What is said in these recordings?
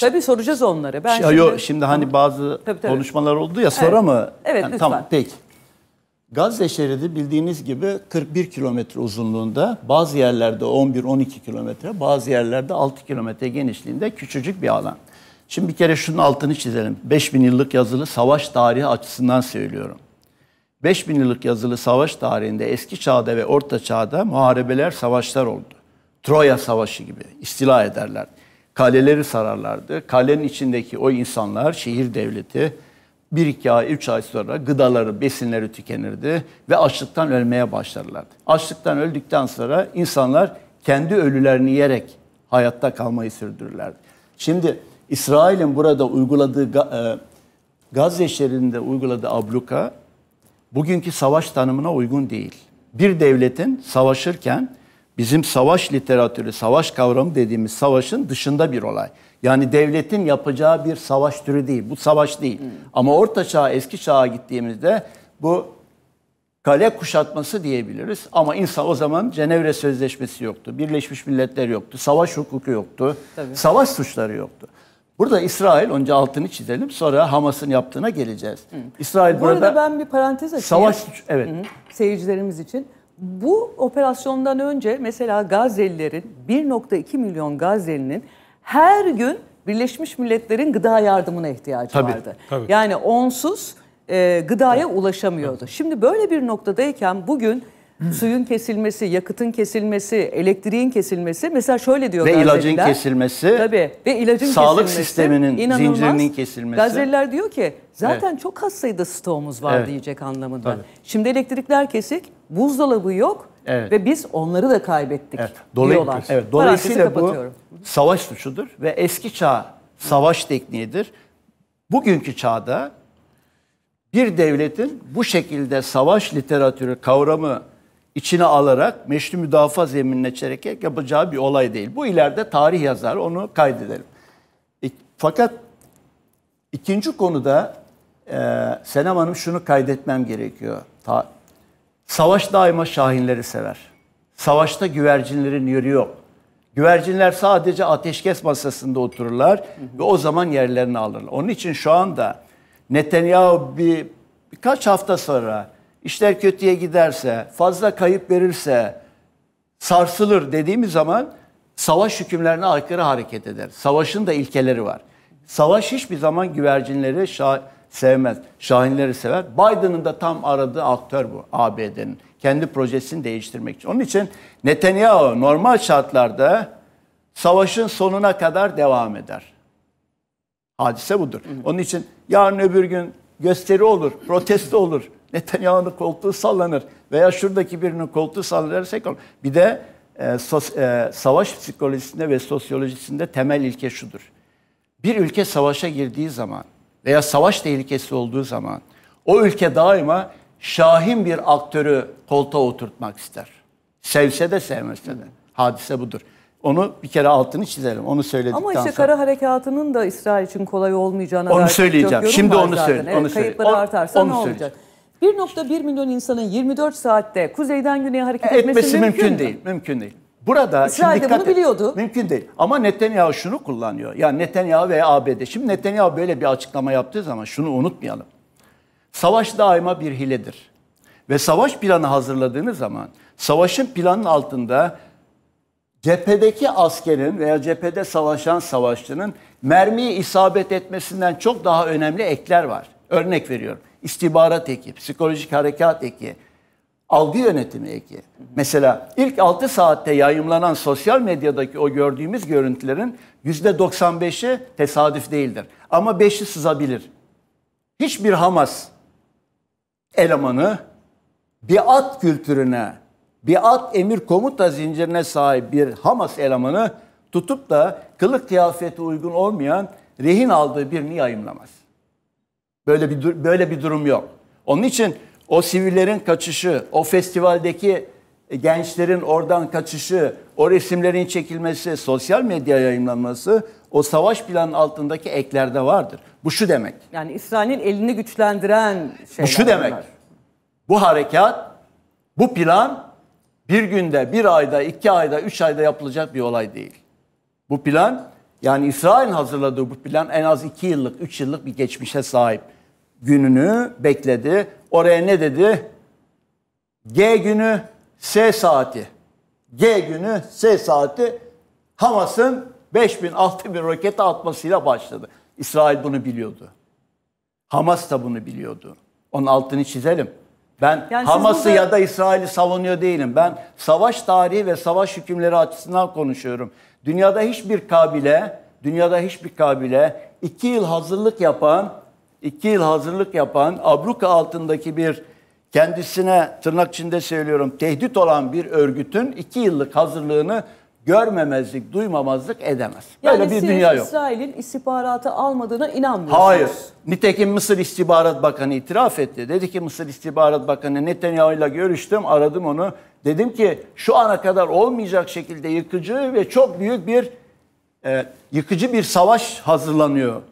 tabii soracağız onları. Ben şimdi, yok, şimdi hani bazı tabii, tabii. konuşmalar oldu ya sonra evet. mı? Evet yani, lütfen. Tamam peki. Gazze şeridi bildiğiniz gibi 41 kilometre uzunluğunda bazı yerlerde 11-12 kilometre bazı yerlerde 6 kilometre genişliğinde küçücük bir alan. Şimdi bir kere şunun altını çizelim. 5000 yıllık yazılı savaş tarihi açısından söylüyorum. 5000 yıllık yazılı savaş tarihinde eski çağda ve orta çağda muharebeler, savaşlar oldu. Troya savaşı gibi istila ederler kaleleri sararlardı. Kalenin içindeki o insanlar, şehir devleti bir iki ay, üç ay sonra gıdaları, besinleri tükenirdi ve açlıktan ölmeye başlarlardı. Açlıktan öldükten sonra insanlar kendi ölülerini yiyerek hayatta kalmayı sürdürürlerdi. Şimdi İsrail'in burada uyguladığı e, Gazze şehrinde uyguladığı abluka bugünkü savaş tanımına uygun değil. Bir devletin savaşırken bizim savaş literatürü, savaş kavramı dediğimiz savaşın dışında bir olay. Yani devletin yapacağı bir savaş türü değil. Bu savaş değil. Hmm. Ama orta çağa, eski çağa gittiğimizde bu kale kuşatması diyebiliriz. Ama insan o zaman Cenevre Sözleşmesi yoktu. Birleşmiş Milletler yoktu. Savaş hukuku yoktu. Tabii. Savaş suçları yoktu. Burada İsrail, önce altını çizelim sonra Hamas'ın yaptığına geleceğiz. Hı. İsrail Bu burada... Bu arada ben bir parantez açayım. Savaş, evet. Hı Seyircilerimiz için bu operasyondan önce mesela Gazelilerin 1.2 milyon Gazelinin her gün Birleşmiş Milletler'in gıda yardımına ihtiyacı tabii, vardı. Tabii. Yani onsuz e, gıdaya evet. ulaşamıyordu. Evet. Şimdi böyle bir noktadayken bugün suyun kesilmesi, yakıtın kesilmesi, elektriğin kesilmesi mesela şöyle diyor Ve Gazeliler, ilacın kesilmesi. Tabii ve ilacın sağlık kesilmesi. Sağlık sisteminin inanılmaz. zincirinin kesilmesi. Gazeliler diyor ki zaten evet. çok az sayıda stoğumuz var evet. diyecek anlamında. Tabii. Şimdi elektrikler kesik, buzdolabı yok. Evet. Ve biz onları da kaybettik evet. Dolay diyorlar. Evet. Dolayısıyla bu savaş suçudur ve eski çağ savaş tekniğidir. Bugünkü çağda bir devletin bu şekilde savaş literatürü kavramı içine alarak meşru müdafaa zeminine çekerek yapacağı bir olay değil. Bu ileride tarih yazar onu kaydedelim. E, fakat ikinci konuda e, Senem Hanım şunu kaydetmem gerekiyor. Ta, savaş daima şahinleri sever. Savaşta güvercinlerin yeri yok. Güvercinler sadece ateşkes masasında otururlar hı hı. ve o zaman yerlerini alırlar. Onun için şu anda Netanyahu bir birkaç hafta sonra işler kötüye giderse, fazla kayıp verirse sarsılır dediğimiz zaman savaş hükümlerine aykırı hareket eder. Savaşın da ilkeleri var. Savaş hiçbir zaman güvercinleri şah sevmez. Şahinleri sever. Biden'ın da tam aradığı aktör bu ABD'nin. Kendi projesini değiştirmek için. Onun için Netanyahu normal şartlarda savaşın sonuna kadar devam eder. Hadise budur. Onun için yarın öbür gün gösteri olur, protesto olur. Netanyahu'nun koltuğu sallanır veya şuradaki birinin koltuğu sallanır. Bir de e, sos, e, savaş psikolojisinde ve sosyolojisinde temel ilke şudur. Bir ülke savaşa girdiği zaman veya savaş tehlikesi olduğu zaman o ülke daima şahin bir aktörü koltuğa oturtmak ister. Sevse de sevmese de. Hadise budur. Onu bir kere altını çizelim. Onu söyledikten sonra. Ama işte sonra. kara harekatının da İsrail için kolay olmayacağını Onu söyleyeceğim. Çok Şimdi onu söyle. Onu evet, söyle. Kayıpları onu, artarsa onu ne olacak? 1.1 milyon insanın 24 saatte kuzeyden güneye hareket e, etmesi, etmesi mümkün, mümkün değil. Mümkün değil. Burada İsrail şimdi de bunu et, biliyordu. Mümkün değil. Ama Netanyahu şunu kullanıyor. Ya yani Netanyahu ve ABD. Şimdi Netanyahu böyle bir açıklama yaptığı zaman şunu unutmayalım. Savaş daima bir hiledir. Ve savaş planı hazırladığınız zaman savaşın planının altında cephedeki askerin veya cephede savaşan savaşçının mermiyi isabet etmesinden çok daha önemli ekler var. Örnek veriyorum istihbarat eki, psikolojik harekat eki, algı yönetimi eki. Mesela ilk 6 saatte yayımlanan sosyal medyadaki o gördüğümüz görüntülerin %95'i tesadüf değildir. Ama 5'i sızabilir. Hiçbir Hamas elemanı bir at kültürüne, bir at emir komuta zincirine sahip bir Hamas elemanı tutup da kılık kıyafeti uygun olmayan rehin aldığı birini yayımlamaz. Böyle bir böyle bir durum yok. Onun için o sivillerin kaçışı, o festivaldeki e, gençlerin oradan kaçışı, o resimlerin çekilmesi, sosyal medya yayınlanması o savaş planı altındaki eklerde vardır. Bu şu demek. Yani İsrail'in elini güçlendiren şeyler. Bu şu demek. Bu harekat, bu plan bir günde, bir ayda, iki ayda, üç ayda yapılacak bir olay değil. Bu plan yani İsrail'in hazırladığı bu plan en az iki yıllık, üç yıllık bir geçmişe sahip gününü bekledi. Oraya ne dedi? G günü S saati. G günü S saati Hamas'ın 5 bin 6 bin roketi atmasıyla başladı. İsrail bunu biliyordu. Hamas da bunu biliyordu. Onun altını çizelim. Ben yani Hamas'ı burada... ya da İsrail'i savunuyor değilim. Ben savaş tarihi ve savaş hükümleri açısından konuşuyorum. Dünyada hiçbir kabile, dünyada hiçbir kabile iki yıl hazırlık yapan iki yıl hazırlık yapan, Abruka altındaki bir kendisine tırnak içinde söylüyorum tehdit olan bir örgütün iki yıllık hazırlığını görmemezlik, duymamazlık edemez. Yani Böyle bir siz dünya yok. İsrail'in istihbaratı almadığına inanmıyorsunuz. Hayır. Nitekim Mısır İstihbarat Bakanı itiraf etti. Dedi ki Mısır İstihbarat Bakanı ile görüştüm, aradım onu. Dedim ki şu ana kadar olmayacak şekilde yıkıcı ve çok büyük bir e, yıkıcı bir savaş hazırlanıyor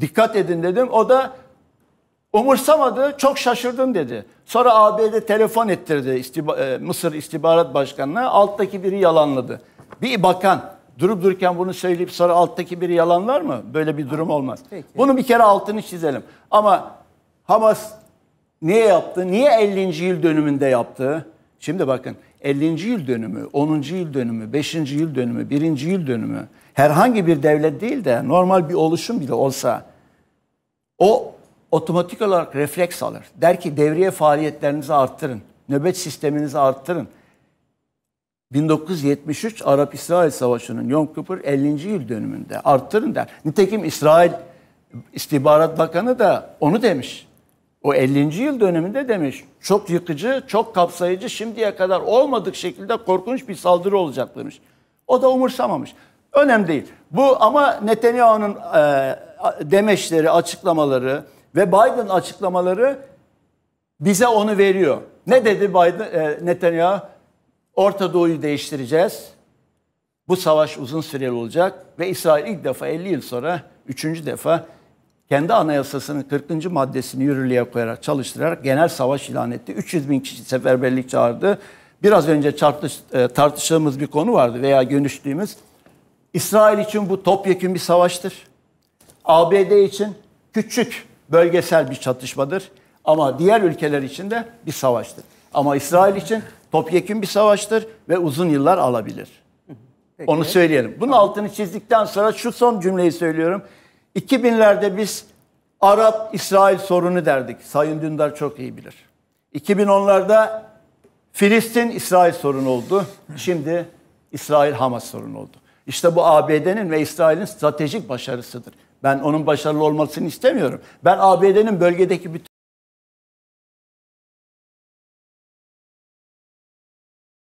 Dikkat edin dedim. O da umursamadı. Çok şaşırdım dedi. Sonra ABD telefon ettirdi istiba, e, Mısır İstihbarat Başkanı'na. Alttaki biri yalanladı. Bir bakan durup dururken bunu söyleyip sonra alttaki biri yalanlar mı? Böyle bir durum olmaz. Peki. Bunu bir kere altını çizelim. Ama Hamas niye yaptı? Niye 50. yıl dönümünde yaptı? Şimdi bakın 50. yıl dönümü, 10. yıl dönümü, 5. yıl dönümü, 1. yıl dönümü herhangi bir devlet değil de normal bir oluşum bile olsa o otomatik olarak refleks alır. Der ki devriye faaliyetlerinizi arttırın, nöbet sisteminizi arttırın. 1973 Arap-İsrail Savaşı'nın Yom Kippur 50. yıl dönümünde arttırın der. Nitekim İsrail İstihbarat Bakanı da onu demiş. O 50. yıl döneminde demiş çok yıkıcı, çok kapsayıcı şimdiye kadar olmadık şekilde korkunç bir saldırı olacak demiş. O da umursamamış. Önemli değil. Bu ama Netanyahu'nun e, demeçleri, açıklamaları ve Biden açıklamaları bize onu veriyor. Ne dedi Biden, e, Netanyahu? Orta Doğu'yu değiştireceğiz. Bu savaş uzun süreli olacak ve İsrail ilk defa 50 yıl sonra, üçüncü defa kendi anayasasının 40. maddesini yürürlüğe koyarak çalıştırarak genel savaş ilan etti. 300 bin kişi seferberlik çağırdı. Biraz önce çarpış, e, tartıştığımız bir konu vardı veya görüştüğümüz. İsrail için bu topyekun bir savaştır. ABD için küçük bölgesel bir çatışmadır. Ama diğer ülkeler için de bir savaştır. Ama İsrail için topyekun bir savaştır ve uzun yıllar alabilir. Peki. Onu söyleyelim. Bunun altını çizdikten sonra şu son cümleyi söylüyorum. 2000'lerde biz Arap-İsrail sorunu derdik. Sayın Dündar çok iyi bilir. 2010'larda Filistin-İsrail sorunu oldu. Şimdi İsrail-Hamas sorunu oldu. İşte bu ABD'nin ve İsrail'in stratejik başarısıdır. Ben onun başarılı olmasını istemiyorum. Ben ABD'nin bölgedeki bütün